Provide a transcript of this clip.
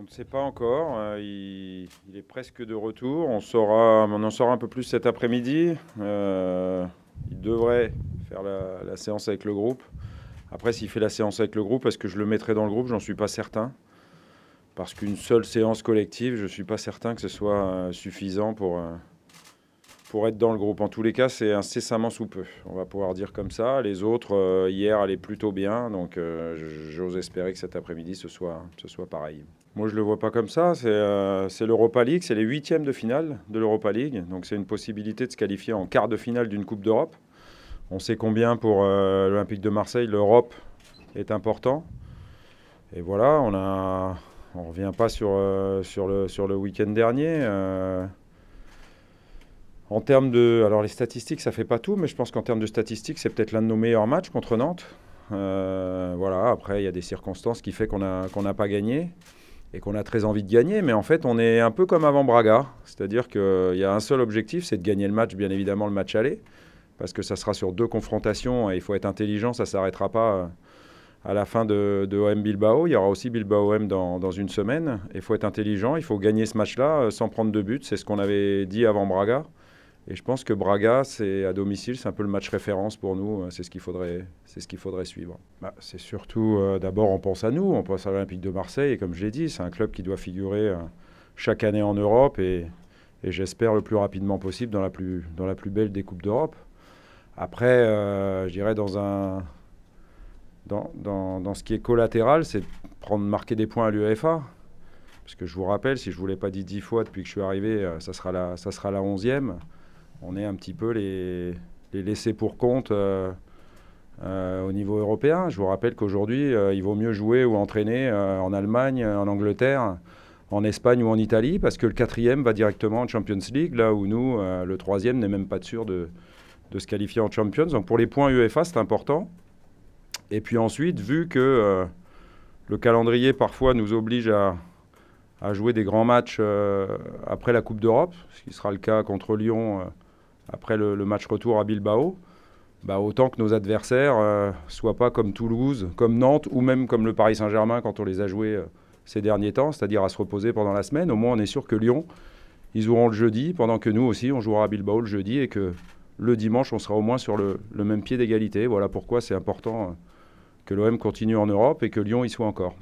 On ne sait pas encore. Hein, il, est presque de retour. On, saura, on en saura un peu plus cet après-midi. Euh, il devrait faire la, la, séance avec le groupe. Après, s'il fait la séance avec le groupe, est-ce que je le mettrai dans le groupe J'en suis pas certain. Parce qu'une seule séance collective, je ne suis pas certain que ce soit euh, suffisant pour, euh, pour être dans le groupe. En tous les cas, c'est incessamment sous peu. On va pouvoir dire comme ça. Les autres, euh, hier, allaient plutôt bien. Donc, euh, j'ose espérer que cet après-midi, ce soit, ce soit pareil. Moi, je ne le vois pas comme ça. Euh, c'est l'Europa League. C'est les huitièmes de finale de l'Europa League. Donc, c'est une possibilité de se qualifier en quart de finale d'une Coupe d'Europe. On sait combien pour l'Olympique de Marseille, l'Europe est important. Et voilà, on ne revient pas sur le week-end dernier. En termes de. Alors, les statistiques, ça fait pas tout, mais je pense qu'en termes de statistiques, c'est peut-être l'un de nos meilleurs matchs contre Nantes. Euh, voilà, après, il y a des circonstances qui font qu'on n'a pas gagné et qu'on a très envie de gagner. Mais en fait, on est un peu comme avant Braga. C'est-à-dire qu'il euh, y a un seul objectif, c'est de gagner le match, bien évidemment, le match aller. Parce que ça sera sur deux confrontations et il faut être intelligent, ça ne s'arrêtera pas euh, à la fin de, de, OM Bilbao. Il y aura aussi Bilbao OM dans, dans une semaine. Il faut être intelligent, il faut gagner ce match-là sans prendre de but. C'est ce qu'on avait dit avant Braga. Et je pense que Braga, c'est à domicile, c'est un peu le match référence pour nous. Euh, c'est ce qu'il faudrait, c'est ce qu'il faudrait suivre. Bah, c'est surtout, euh, d'abord, on pense à nous, on pense à l'Olympique de Marseille. Et comme je l'ai dit, c'est un club qui doit figurer euh, chaque année en Europe et, j'espère le plus rapidement possible dans la plus, dans la plus belle des coupes d'Europe. Après, je dirais dans un, dans, ce qui est collatéral, c'est prendre marquer des points à l'UEFA. Parce que je vous rappelle, si je ne vous l'ai pas dit dix fois depuis que je suis arrivé, ça sera ça sera la onzième on est un petit peu les, laissés pour compte euh, euh, au niveau européen. Je vous rappelle qu'aujourd'hui, euh, il vaut mieux jouer ou entraîner en Allemagne, en Angleterre, en Espagne ou en Italie, parce que le quatrième va directement en Champions League, là où nous, le troisième n'est même pas sûr de, se qualifier en Champions. Donc pour les points UEFA, c'est important. Et puis ensuite, vu que le calendrier parfois nous oblige à, jouer des grands matchs après la Coupe d'Europe, ce qui sera le cas contre Lyon après le, match retour à Bilbao, bah, autant que nos adversaires ne euh, soient pas comme Toulouse, comme Nantes ou même comme le Paris Saint-Germain quand on les a joués euh, ces derniers temps, c'est-à-dire à se reposer pendant la semaine. Au moins, on est sûr que Lyon, ils joueront le jeudi, pendant que nous aussi, on jouera à Bilbao le jeudi et que le dimanche, on sera au moins sur le même pied d'égalité. Voilà pourquoi c'est important euh, que l'OM continue en Europe et que Lyon y soit encore.